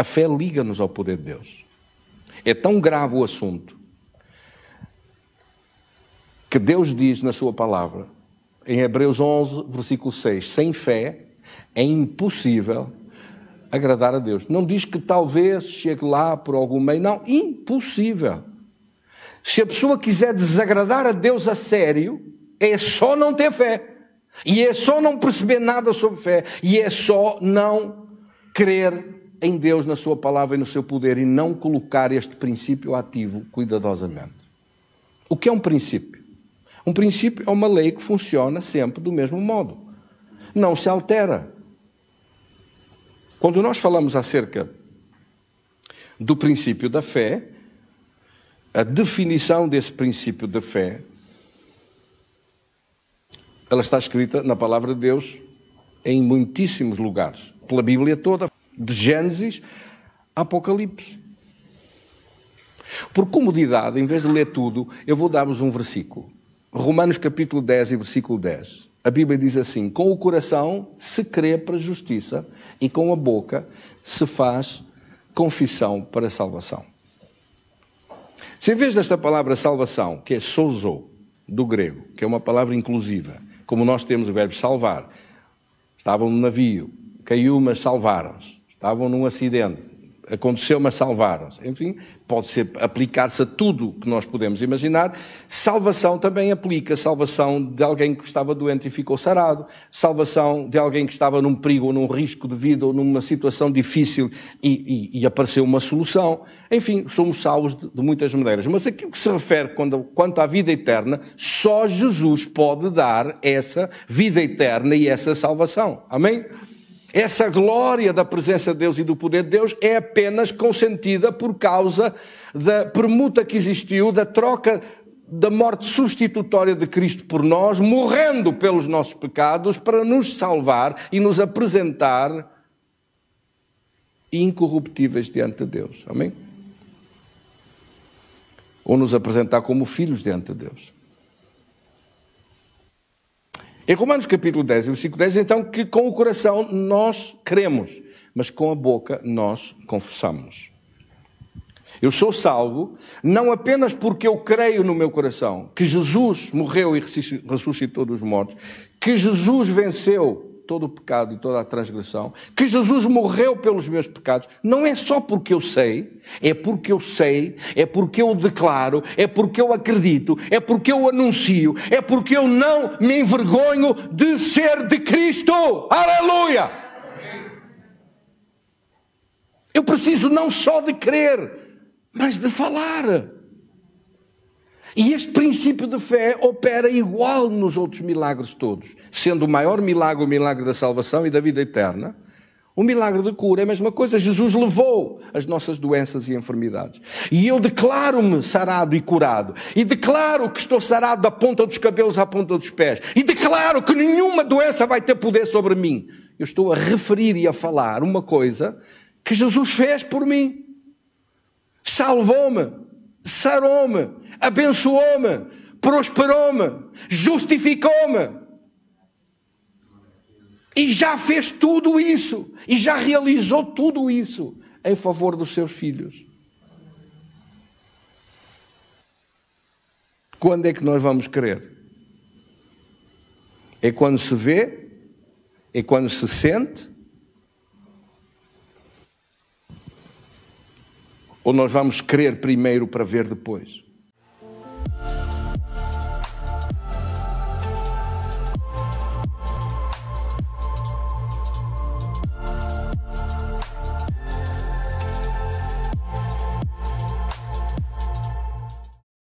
A fé liga-nos ao poder de Deus. É tão grave o assunto que Deus diz na Sua palavra, em Hebreus 11, versículo 6, sem fé é impossível agradar a Deus. Não diz que talvez chegue lá por algum meio, não, impossível. Se a pessoa quiser desagradar a Deus a sério, é só não ter fé. E é só não perceber nada sobre fé. E é só não querer em Deus, na Sua palavra e no seu poder e não colocar este princípio ativo cuidadosamente. O que é um princípio? Um princípio é uma lei que funciona sempre do mesmo modo, não se altera. Quando nós falamos acerca do princípio da fé, a definição desse princípio da fé, ela está escrita na palavra de Deus em muitíssimos lugares, pela Bíblia toda de Gênesis a Apocalipse. Por comodidade, em vez de ler tudo, eu vou dar-vos um versículo. Romanos capítulo 10 e versículo 10. A Bíblia diz assim: Com o coração se crê para a justiça e com a boca se faz confissão para a salvação. Se em vez desta palavra salvação, que é sozo, do grego, que é uma palavra inclusiva, como nós temos o verbo salvar, estavam no navio, caiu, mas salvaram-se estavam num acidente, aconteceu, mas salvaram-se. Enfim, pode ser aplicar-se a tudo que nós podemos imaginar. Salvação também aplica salvação de alguém que estava doente e ficou sarado, salvação de alguém que estava num perigo ou num risco de vida ou numa situação difícil e, e, e apareceu uma solução. Enfim, somos salvos de, de, muitas maneiras. Mas aquilo que se refere quando, quanto à vida eterna, só Jesus pode dar essa vida eterna e essa salvação. Amém? Essa glória da presença de Deus e do poder de Deus é apenas consentida por causa da permuta que existiu, da troca da morte substitutória de Cristo por nós, morrendo pelos nossos pecados para nos salvar e nos apresentar incorruptíveis diante de Deus. Amém? Ou nos apresentar como filhos diante de Deus. Em Romanos capítulo 10, versículo 10, então, que com o coração nós cremos, mas com a boca nós confessamos. Eu sou salvo não apenas porque eu creio no meu coração que Jesus morreu e ressuscitou dos mortos, que Jesus venceu todo o pecado e toda a transgressão, que Jesus morreu pelos meus pecados, não é só porque eu sei, é porque eu sei, é porque eu declaro, é porque eu acredito, é porque eu anuncio, é porque eu não me envergonho de ser de Cristo. Aleluia! Eu preciso não só de crer, mas de falar. E este princípio de fé opera igual nos outros milagres todos, sendo o maior milagre o milagre da salvação e da vida eterna. O milagre de cura é a mesma coisa. Jesus levou as nossas doenças e enfermidades. E eu declaro-me sarado e curado. E declaro que estou sarado da ponta dos cabelos à ponta dos pés. E declaro que nenhuma doença vai ter poder sobre mim. Eu estou a referir e a falar uma coisa que Jesus fez por mim. Salvou-me, sarou-me, abençoou-me, prosperou-me, justificou-me. E já fez tudo isso, e já realizou tudo isso em favor dos seus filhos. Quando é que nós vamos crer? É quando se vê, é quando se sente, ou nós vamos crer primeiro para ver depois?